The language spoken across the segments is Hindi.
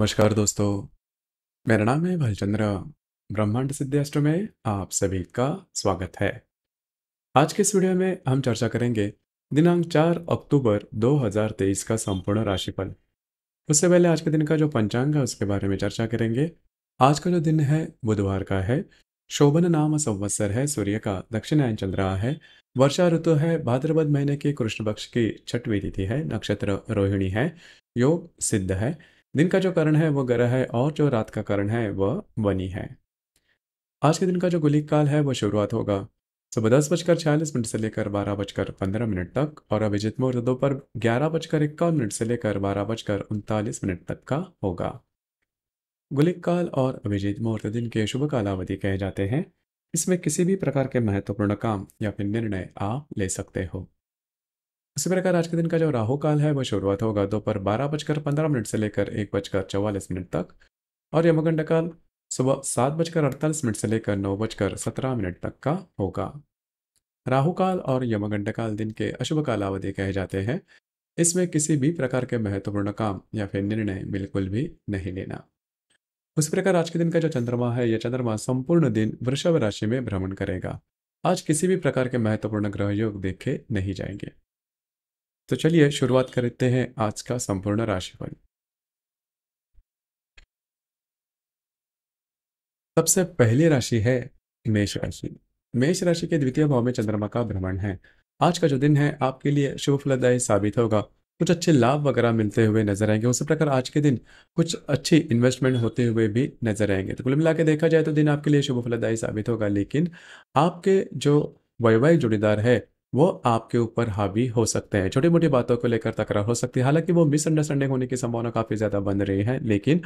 नमस्कार दोस्तों मेरा नाम है भलचंद्र ब्रह्मांड सिद्धेश्वर में आप सभी का स्वागत है आज के इस वीडियो में हम चर्चा करेंगे दिनांक 4 अक्टूबर 2023 का संपूर्ण राशिफल उससे पहले आज के दिन का जो पंचांग है उसके बारे में चर्चा करेंगे आज का जो दिन है बुधवार का है शोभन नाम संवत्सर है सूर्य का दक्षिणायन चल रहा है वर्षा ऋतु है भाद्रपद महीने के कृष्ण पक्ष की छठवी तिथि है नक्षत्र रोहिणी है योग सिद्ध है दिन का जो करण है वह ग्रह है और जो रात का करण है वह वनी है आज के दिन का जो गुलिक काल है वह शुरुआत होगा सुबह दस बजकर छियालीस मिनट से लेकर बारह बजकर पंद्रह मिनट तक और अभिजित मुहूर्त दोपहर ग्यारह बजकर इक्यावन मिनट से लेकर बारह बजकर उनतालीस मिनट तक का होगा गुलिक काल और अभिजीत मुहूर्त दिन के शुभ कालावधि कहे जाते हैं इसमें किसी भी प्रकार के महत्वपूर्ण काम या फिर निर्णय आप ले सकते हो इसी प्रकार आज के दिन का जो राहु काल है वह शुरुआत होगा दोपहर बारह बजकर पंद्रह मिनट से लेकर एक बजकर चौवालीस मिनट तक और यमगंड काल सुबह सात बजकर अड़तालीस मिनट से लेकर नौ बजकर सत्रह मिनट तक का होगा राहु काल और यमगंड काल दिन के अशुभ कालावधि कहे जाते हैं इसमें किसी भी प्रकार के महत्वपूर्ण काम या फिर निर्णय बिल्कुल भी नहीं लेना उस प्रकार आज के दिन का जो चंद्रमा है यह चंद्रमा संपूर्ण दिन वृषभ राशि में भ्रमण करेगा आज किसी भी प्रकार के महत्वपूर्ण ग्रह योग देखे नहीं जाएंगे तो चलिए शुरुआत करते हैं आज का संपूर्ण राशिफल सबसे पहली राशि है मेष राशि मेष राशि के द्वितीय भाव में चंद्रमा का भ्रमण है आज का जो दिन है आपके लिए शुभ फलदायी साबित होगा कुछ अच्छे लाभ वगैरह मिलते हुए नजर आएंगे उसी प्रकार आज के दिन कुछ अच्छी इन्वेस्टमेंट होते हुए भी नजर आएंगे तो कुल मिला के देखा जाए तो दिन आपके लिए शुभ फलदायी साबित होगा लेकिन आपके जो वैवाहिक जोड़ीदार है वो आपके ऊपर हावी हो सकते हैं छोटी मोटी बातों को लेकर तकरार हो सकती है हालांकि वो मिसअंडरस्टैंडिंग होने की संभावना काफ़ी ज़्यादा बन रही है लेकिन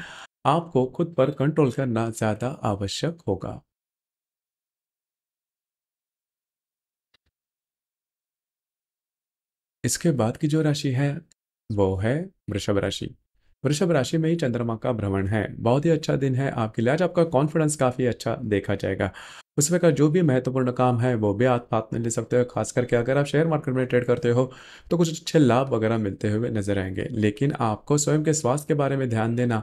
आपको खुद पर कंट्रोल करना ज़्यादा आवश्यक होगा इसके बाद की जो राशि है वो है वृषभ राशि वृषभ राशि में ही चंद्रमा का भ्रमण है बहुत ही अच्छा दिन है आपके लिए आज आपका कॉन्फिडेंस काफ़ी अच्छा देखा जाएगा उस का जो भी महत्वपूर्ण काम है वो भी आप हाथ में ले सकते हो खास करके अगर आप शेयर मार्केट में ट्रेड करते हो तो कुछ अच्छे लाभ वगैरह मिलते हुए नजर आएंगे लेकिन आपको स्वयं के स्वास्थ्य के बारे में ध्यान देना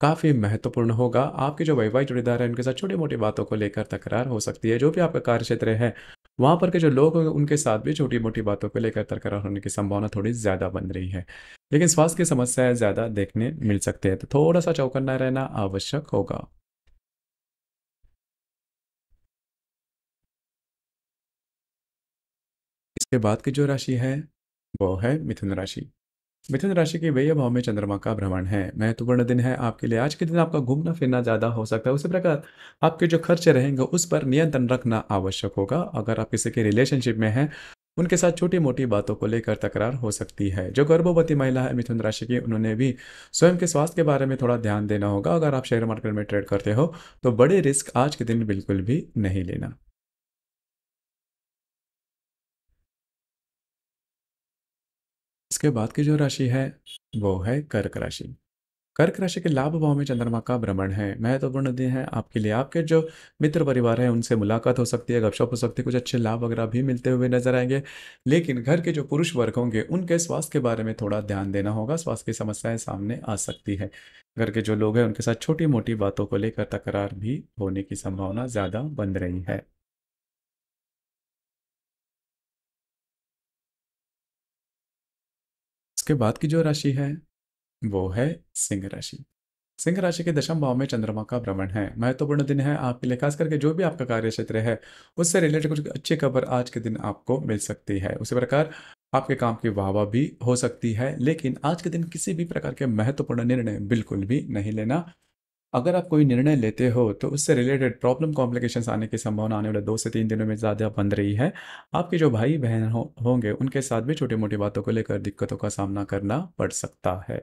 काफ़ी महत्वपूर्ण होगा आपके जो वैवाहिक जुड़ेदार है उनके साथ छोटी मोटी बातों को लेकर तकरार हो सकती है जो भी आपका कार्य क्षेत्र है वहाँ पर के जो लोग होंगे उनके साथ भी छोटी मोटी बातों को लेकर तरकरार होने की संभावना थोड़ी ज़्यादा बन रही है लेकिन स्वास्थ्य की समस्याएं ज़्यादा देखने मिल सकते हैं तो थोड़ा सा चौकन्ना रहना आवश्यक होगा इसके बाद की जो राशि है वो है मिथुन राशि मिथुन राशि के व्यय भाव में चंद्रमा का भ्रमण है महत्वपूर्ण दिन है आपके लिए आज के दिन आपका घूमना फिरना ज़्यादा हो सकता है उसी प्रकार आपके जो खर्चे रहेंगे उस पर नियंत्रण रखना आवश्यक होगा अगर आप किसी के रिलेशनशिप में हैं उनके साथ छोटी मोटी बातों को लेकर तकरार हो सकती है जो गर्भवती महिला है मिथुन राशि की उन्होंने भी स्वयं के स्वास्थ्य के बारे में थोड़ा ध्यान देना होगा अगर आप शेयर मार्केट में ट्रेड करते हो तो बड़े रिस्क आज के दिन बिल्कुल भी नहीं लेना इसके बाद की जो राशि है वो है कर्क राशि कर्क राशि के लाभ भाव में चंद्रमा का भ्रमण है महत्वपूर्ण दिन है आपके लिए आपके जो मित्र परिवार है उनसे मुलाकात हो सकती है गपशप हो सकती है कुछ अच्छे लाभ वगैरह भी मिलते हुए नजर आएंगे लेकिन घर के जो पुरुष वर्ग होंगे उनके स्वास्थ्य के बारे में थोड़ा ध्यान देना होगा स्वास्थ्य की समस्याएं सामने आ सकती है घर के जो लोग हैं उनके साथ छोटी मोटी बातों को लेकर तकरार भी होने की संभावना ज़्यादा बन रही है उसके बाद की जो राशि है वो है सिंह राशि सिंह राशि के दशम भाव में चंद्रमा का भ्रमण है महत्वपूर्ण दिन है आपके लिए खास करके जो भी आपका कार्य क्षेत्र है उससे रिलेटेड कुछ अच्छी खबर आज के दिन आपको मिल सकती है उसी प्रकार आपके काम की वाहवा भी हो सकती है लेकिन आज के दिन किसी भी प्रकार के महत्वपूर्ण निर्णय बिल्कुल भी नहीं लेना अगर आप कोई निर्णय लेते हो तो उससे रिलेटेड प्रॉब्लम कॉम्प्लिकेशन आने की संभावना आने वाले दो से तीन दिनों में ज़्यादा बन रही है आपके जो भाई बहन हो, होंगे उनके साथ भी छोटी मोटी बातों को लेकर दिक्कतों का सामना करना पड़ सकता है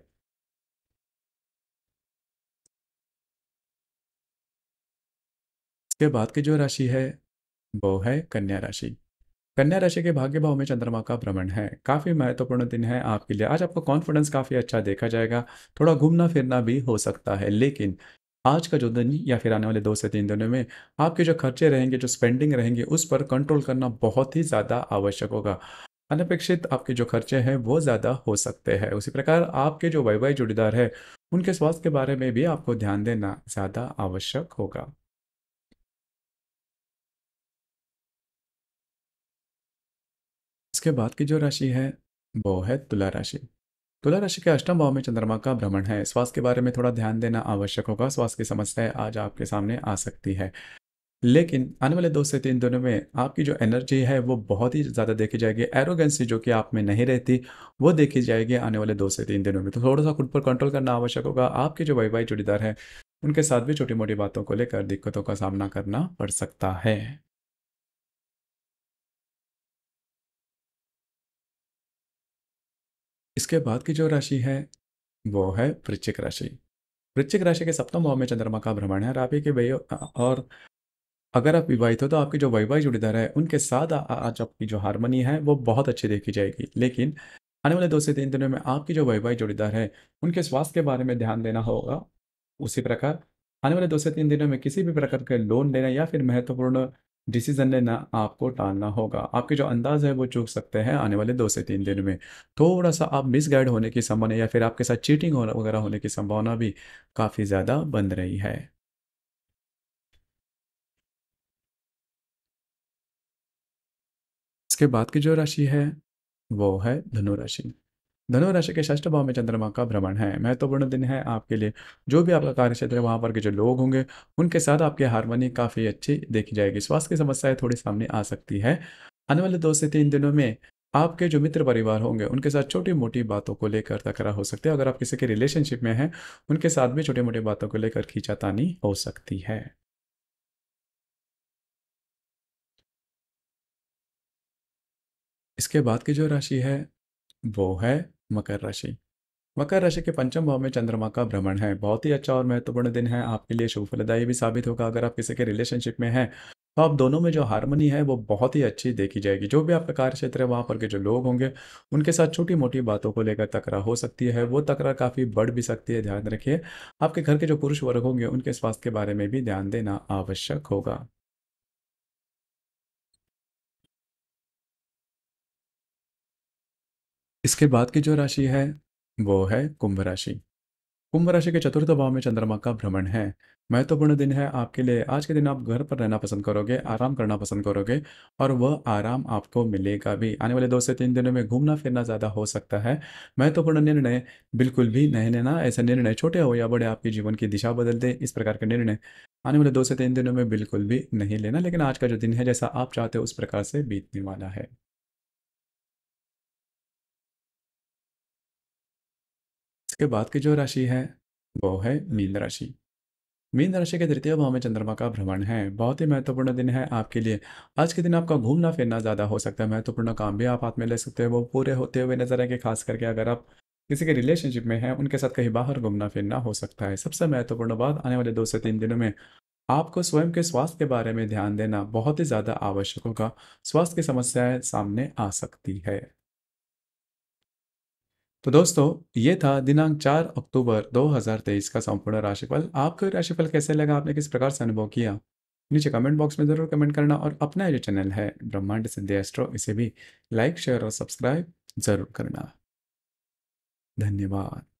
इसके बाद की जो राशि है वो है कन्या राशि कन्या राशि के भाग्य भाव में चंद्रमा का भ्रमण है काफ़ी महत्वपूर्ण दिन है आपके लिए आज आपका कॉन्फिडेंस काफ़ी अच्छा देखा जाएगा थोड़ा घूमना फिरना भी हो सकता है लेकिन आज का जो दिन या फिर आने वाले दो से तीन दिनों में आपके जो खर्चे रहेंगे जो स्पेंडिंग रहेंगे उस पर कंट्रोल करना बहुत ही ज़्यादा आवश्यक होगा अनपेक्षित आपके जो खर्चे हैं वो ज़्यादा हो सकते हैं उसी प्रकार आपके जो वैवाहिक जोड़ीदार है उनके स्वास्थ्य के बारे में भी आपको ध्यान देना ज़्यादा आवश्यक होगा इसके बाद की जो राशि है वो है तुला राशि तुला राशि के अष्टम भाव में चंद्रमा का भ्रमण है स्वास्थ्य के बारे में थोड़ा ध्यान देना आवश्यक होगा स्वास्थ्य की समस्याएं आज आपके सामने आ सकती है लेकिन आने वाले दो से तीन दिनों में आपकी जो एनर्जी है वो बहुत ही ज़्यादा देखी जाएगी एरोगेंसी जो कि आप में नहीं रहती वो देखी जाएगी आने वाले दो से तीन दिनों में तो थोड़ा सा खुद पर कंट्रोल करना आवश्यक होगा आपके जो वैवाहिक जुड़ीदार हैं उनके साथ भी छोटी मोटी बातों को लेकर दिक्कतों का सामना करना पड़ सकता है इसके बाद की जो राशि है वो है वृश्चिक राशि वृश्चिक राशि के सप्तम भाव में चंद्रमा का भ्रमण है और आप ही और अगर आप विवाहित हो तो आपकी जो वैवाहिक जुड़ीदार है उनके साथ आज आपकी जो हारमोनी है वो बहुत अच्छी देखी जाएगी लेकिन आने वाले दो से तीन दिनों में आपकी जो वैवाहिक जुड़ीदार है उनके स्वास्थ्य के बारे में ध्यान देना होगा उसी प्रकार आने वाले दो से तीन दिनों में किसी भी प्रकार के लोन लेना या फिर महत्वपूर्ण डिसीजन लेना आपको टालना होगा आपके जो अंदाज है वो चूक सकते हैं आने वाले दो से तीन दिन में थोड़ा सा आप मिसगाइड होने की संभावना या फिर आपके साथ चीटिंग वगैरह होने की संभावना भी काफ़ी ज़्यादा बन रही है इसके बाद की जो राशि है वो है धनु राशि धनु राशि के षष्ठ भाव में चंद्रमा का भ्रमण है महत्वपूर्ण दिन है आपके लिए जो भी आपका कार्य क्षेत्र है वहां पर के जो लोग होंगे उनके साथ आपकी हारमोनी काफ़ी अच्छी देखी जाएगी स्वास्थ्य की समस्याएं थोड़ी सामने आ सकती है आने वाले दो से तीन दिनों में आपके जो मित्र परिवार होंगे उनके साथ छोटी मोटी बातों को लेकर तकरा हो सकती है अगर आप किसी के रिलेशनशिप में हैं उनके साथ भी छोटी मोटी बातों को लेकर खींचातानी हो सकती है इसके बाद की जो राशि है वो है मकर राशि मकर राशि के पंचम भाव में चंद्रमा का भ्रमण है बहुत ही अच्छा और महत्वपूर्ण दिन है आपके लिए शुभ फलदायी भी साबित होगा अगर आप किसी के रिलेशनशिप में हैं तो आप दोनों में जो हारमोनी है वो बहुत ही अच्छी देखी जाएगी जो भी आपका कार्य क्षेत्र है वहाँ पर के जो लोग होंगे उनके साथ छोटी मोटी बातों को लेकर तकरार हो सकती है वो तकरार काफ़ी बढ़ भी सकती है ध्यान रखिए आपके घर के जो पुरुष वर्ग होंगे उनके स्वास्थ्य के बारे में भी ध्यान देना आवश्यक होगा इसके बाद की जो राशि है वो है कुंभ राशि कुंभ राशि के चतुर्थ भाव में चंद्रमा का भ्रमण है महत्वपूर्ण दिन है आपके लिए आज के दिन आप घर पर रहना पसंद करोगे आराम करना पसंद करोगे और वह आराम आपको मिलेगा भी आने वाले दो से तीन दिनों में घूमना फिरना ज़्यादा हो सकता है महत्वपूर्ण निर्णय बिल्कुल भी नहीं लेना ऐसे निर्णय छोटे हो या बड़े आपके जीवन की दिशा बदल दे इस प्रकार के निर्णय आने वाले दो से तीन दिनों में बिल्कुल भी नहीं लेना लेकिन आज का जो दिन है जैसा आप चाहते हो उस प्रकार से बीतने वाला है इसके बाद की जो राशि है वो है मीन राशि मीन राशि के तृतीय भाव में चंद्रमा का भ्रमण है बहुत ही महत्वपूर्ण दिन है आपके लिए आज के दिन आपका घूमना फिरना ज़्यादा हो सकता है महत्वपूर्ण काम भी आप हाथ में ले सकते हैं वो पूरे होते हुए नजर आएंगे खास करके अगर आप किसी के रिलेशनशिप में हैं उनके साथ कहीं बाहर घूमना फिरना हो सकता है सबसे महत्वपूर्ण बात आने वाले दो से तीन दिनों में आपको स्वयं के स्वास्थ्य के बारे में ध्यान देना बहुत ही ज़्यादा आवश्यक होगा स्वास्थ्य की समस्याएं सामने आ सकती है तो दोस्तों ये था दिनांक 4 अक्टूबर 2023 का संपूर्ण राशिफल आपको राशिफल कैसे लगा आपने किस प्रकार से अनुभव किया नीचे कमेंट बॉक्स में ज़रूर कमेंट करना और अपना जो चैनल है ब्रह्मांड सिद्धि एस्ट्रो इसे भी लाइक शेयर और सब्सक्राइब ज़रूर करना धन्यवाद